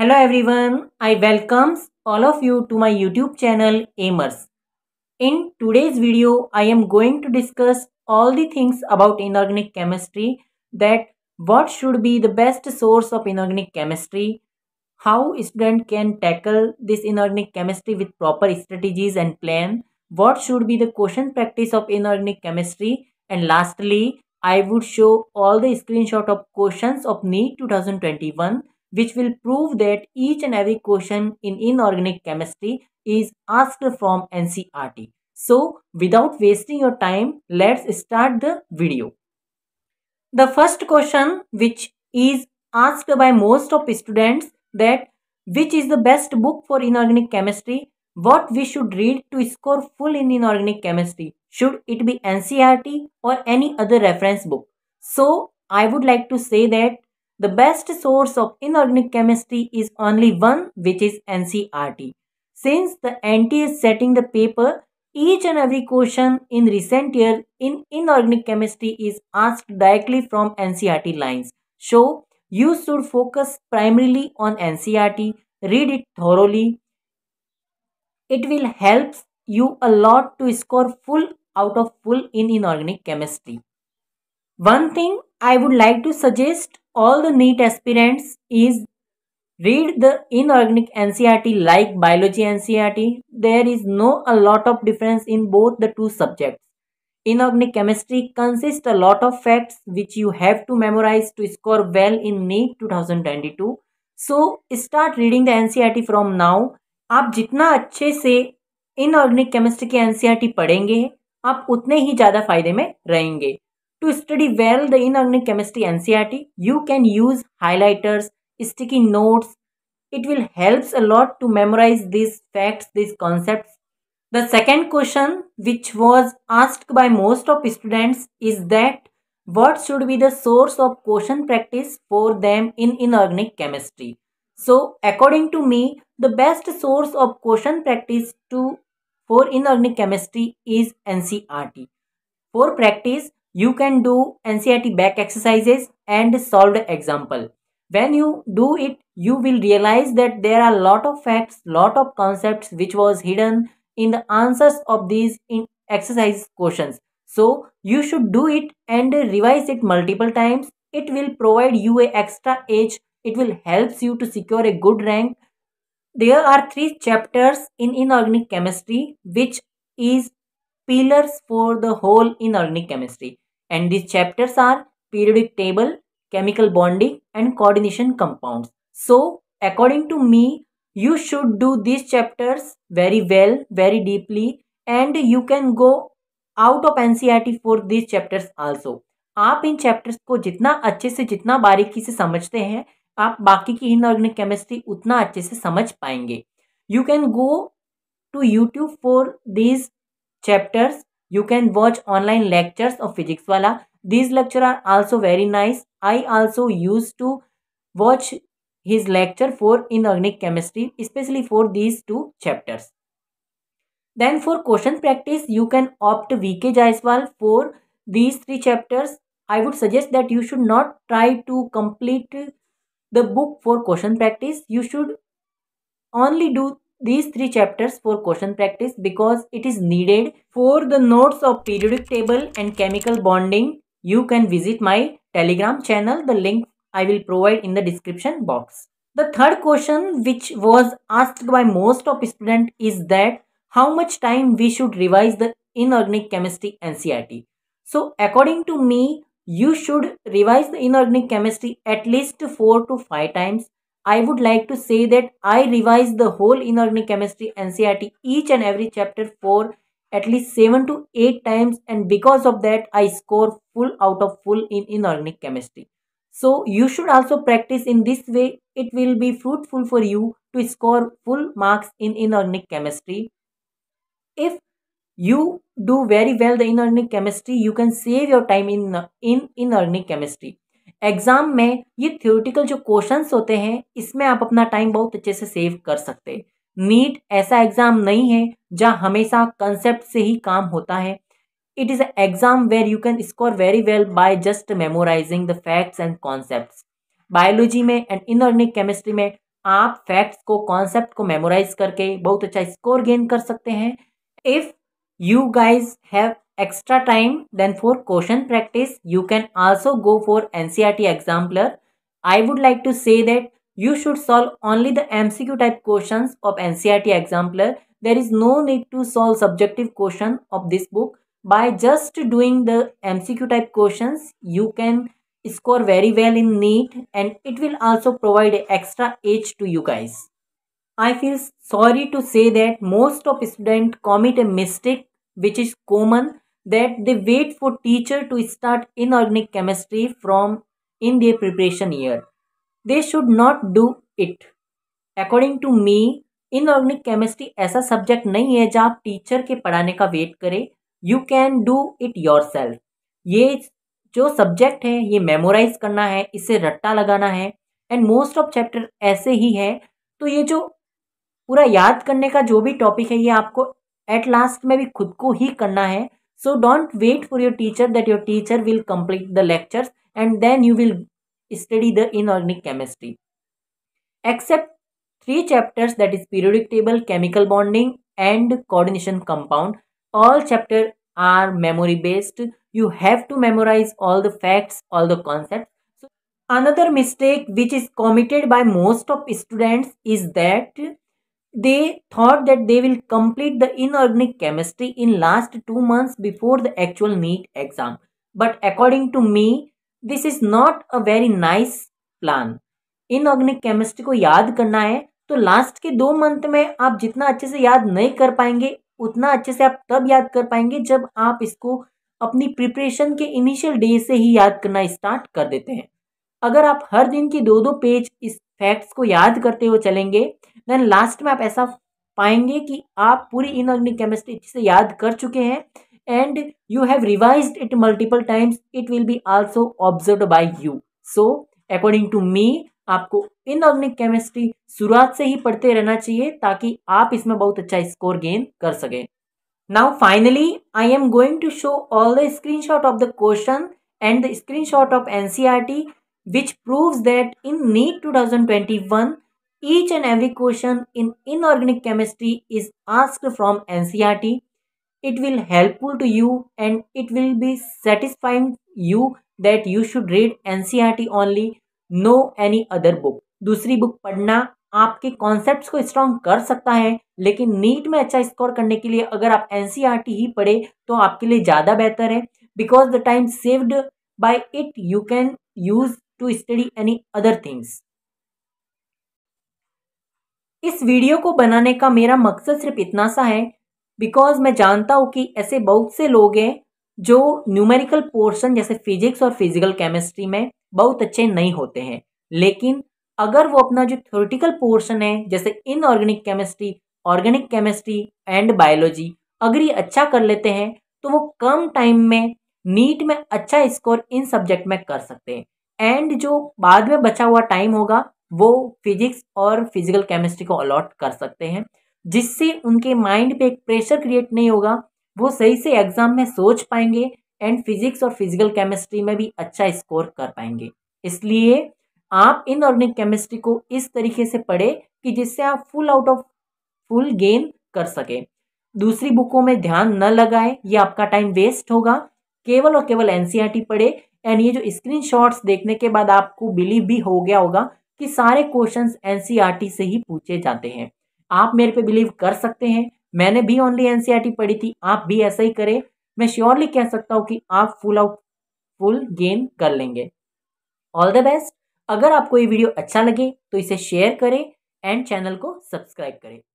Hello everyone, I welcome all of you to my YouTube channel Amers. In today's video, I am going to discuss all the things about inorganic chemistry that what should be the best source of inorganic chemistry, how student can tackle this inorganic chemistry with proper strategies and plan, what should be the question practice of inorganic chemistry and lastly, I would show all the screenshot of questions of NEET 2021 which will prove that each and every question in inorganic chemistry is asked from NCRT. So without wasting your time, let's start the video. The first question which is asked by most of students that which is the best book for inorganic chemistry, what we should read to score full in inorganic chemistry, should it be NCRT or any other reference book. So I would like to say that the best source of inorganic chemistry is only one which is NCRT. Since the NT is setting the paper, each and every question in recent year in inorganic chemistry is asked directly from NCRT lines. So, you should focus primarily on NCRT, read it thoroughly. It will help you a lot to score full out of full in inorganic chemistry. One thing I would like to suggest all the NEET aspirants is read the inorganic NCRT like biology NCRT. There is no a lot of difference in both the two subjects. Inorganic chemistry consists a lot of facts which you have to memorize to score well in NEET 2022. So start reading the NCRT from now. आप जितना अच्छे से inorganic chemistry की NCERT पढ़ेंगे आप उतने ही ज़्यादा फायदे में रहेंगे To study well the inorganic chemistry NCRT, you can use highlighters, sticky notes. It will helps a lot to memorize these facts, these concepts. The second question which was asked by most of students is that what should be the source of question practice for them in inorganic chemistry? So according to me, the best source of question practice to for inorganic chemistry is NCRT. For practice, you can do NCERT back exercises and solved example. When you do it, you will realize that there are a lot of facts, lot of concepts which was hidden in the answers of these in exercise questions. So you should do it and revise it multiple times. It will provide you a extra edge. It will helps you to secure a good rank. There are three chapters in inorganic chemistry which is pillars for the whole inorganic chemistry. and these chapters are periodic table, chemical bonding and coordination compounds. So according to me, you should do these chapters very well, very deeply and you can go out of NCERT for this chapters also आप इन chapters को जितना अच्छे से जितना बारीकी से समझते हैं आप बाकी की इनऑर्गेनिक केमिस्ट्री उतना अच्छे से समझ पाएंगे you can go to YouTube for these chapters You can watch online lectures of physics wala. These lectures are also very nice. I also used to watch his lecture for inorganic chemistry especially for these two chapters. Then for question practice you can opt VK Jaiswal for these three chapters. I would suggest that you should not try to complete the book for question practice. You should only do these three chapters for question practice because it is needed. For the notes of periodic table and chemical bonding, you can visit my telegram channel. The link I will provide in the description box. The third question which was asked by most of students is that how much time we should revise the inorganic chemistry NCRT. So according to me, you should revise the inorganic chemistry at least 4 to 5 times I would like to say that I revise the whole inorganic chemistry NCRT each and every chapter for at least 7 to 8 times and because of that I score full out of full in inorganic chemistry. So you should also practice in this way. It will be fruitful for you to score full marks in inorganic chemistry. If you do very well the inorganic chemistry, you can save your time in, in inorganic chemistry. Exam में ये theoretical जो questions होते हैं इसमें आप अपना time बहुत अच्छे से सेव कर सकते हैं नीट ऐसा एग्ज़ाम नहीं है जहाँ हमेशा कंसेप्ट से ही काम होता है it is exam where you can score very well by just memorising the facts and concept biology में एंड इनऑर्गेनिक केमिस्ट्री में आप फैक्ट्स को कॉन्सेप्ट को मेमोराइज करके बहुत अच्छा स्कोर गेन कर सकते हैं if you guys have extra time then for question practice, you can also go for NCRT exemplar. I would like to say that you should solve only the MCQ type questions of NCRT exemplar. There is no need to solve subjective question of this book. By just doing the MCQ type questions, you can score very well in NEET and it will also provide extra edge to you guys. I feel sorry to say that most of students commit a mistake which is common that they wait for teacher to start inorganic chemistry from in their preparation year. They should not do it. According to me, inorganic chemistry ऐसा subject नहीं है जहाँ आप teacher के पढ़ाने का wait करें you can do it yourself ये जो सब्जेक्ट है ये मेमोराइज करना है इसे रट्टा लगाना है एंड मोस्ट ऑफ चैप्टर ऐसे ही है तो ये जो पूरा याद करने का जो भी टॉपिक है ये आपको एट लास्ट में भी खुद को ही करना है So don't wait for your teacher that your teacher will complete the lectures and then you will study the inorganic chemistry. Except three chapters that is periodic table, chemical bonding and coordination compound. All chapters are memory based. You have to memorize all the facts, all the concepts. So another mistake which is committed by most of students is that they thought that they will complete the inorganic chemistry in last two months before the actual NEET exam but according to me this is not a very nice plan inorganic chemistry को याद करना है तो last के दो month में आप जितना अच्छे से याद नहीं कर पाएंगे उतना अच्छे से आप तब याद कर पाएंगे जब आप इसको अपनी प्रिपरेशन के इनिशियल डे से ही याद करना स्टार्ट कर देते हैं अगर आप हर दिन की दो दो पेज इस फैक्ट्स को याद करते हुए चलेंगे देन लास्ट में आप ऐसा पाएंगे कि आप पूरी इनऑर्गेनिक केमिस्ट्री अच्छे से याद कर चुके हैं and you have revise it multiple times it will be also observe by you so according to me आपको इनऑर्गेनिक केमिस्ट्री शुरुआत से ही पढ़ते रहना चाहिए ताकि आप इसमें बहुत अच्छा स्कोर गेन कर सकें now finally I am going now finally i am going to show the the screenshot of the question and टी which prove that in NEET two thousand twenty one each and every question in inorganic chemistry is asked from ncrt it will helpful to you and it will be satisfying you that you should read ncrt only no any other book दूसरी book पढ़ना आपके concepts को strong कर सकता है लेकिन NEET में अच्छा स्कोर करने के लिए अगर आप एन ही पढ़े तो आपके लिए ज़्यादा बेहतर है because the time saved by it you can use to study any other things इस वीडियो को बनाने का मेरा मकसद सिर्फ इतना सा है बिकॉज मैं जानता हूँ कि ऐसे बहुत से लोग हैं जो न्यूमेरिकल पोर्शन जैसे फिजिक्स और फिजिकल केमिस्ट्री में बहुत अच्छे नहीं होते हैं लेकिन अगर वो अपना जो थ्योरेटिकल पोर्शन है जैसे inorganic chemistry organic chemistry and biology अगर ये अच्छा कर लेते हैं तो वो कम टाइम में नीट में अच्छा स्कोर इन सब्जेक्ट में कर सकते हैं एंड जो बाद में बचा हुआ टाइम होगा वो फिजिक्स और फिजिकल केमिस्ट्री को अलॉट कर सकते हैं जिससे उनके माइंड पे एक प्रेशर क्रिएट नहीं होगा वो सही से एग्ज़ाम में सोच पाएंगे एंड फिजिक्स और फिजिकल केमिस्ट्री में भी अच्छा स्कोर कर पाएंगे इसलिए आप इन ऑर्गेनिक केमिस्ट्री को इस तरीके से पढ़े कि जिससे आप full out of full gain कर सके दूसरी बुकों में ध्यान न लगाए ये आपका टाइम वेस्ट होगा केवल और केवल एनसीआरटी पढ़े एंड ये जो स्क्रीन देखने के बाद आपको बिलीव भी हो गया होगा कि सारे क्वेश्चन एनसीईआरटी e से ही पूछे जाते हैं आप मेरे पे बिलीव कर सकते हैं मैंने भी ओनली एनसीईआरटी e पढ़ी थी आप भी ऐसा ही करें मैं श्योरली कह सकता हूँ कि आप फुल आउट फुल गेन कर लेंगे ऑल द बेस्ट अगर आपको ये वीडियो अच्छा लगे तो इसे शेयर करें एंड चैनल को सब्सक्राइब करें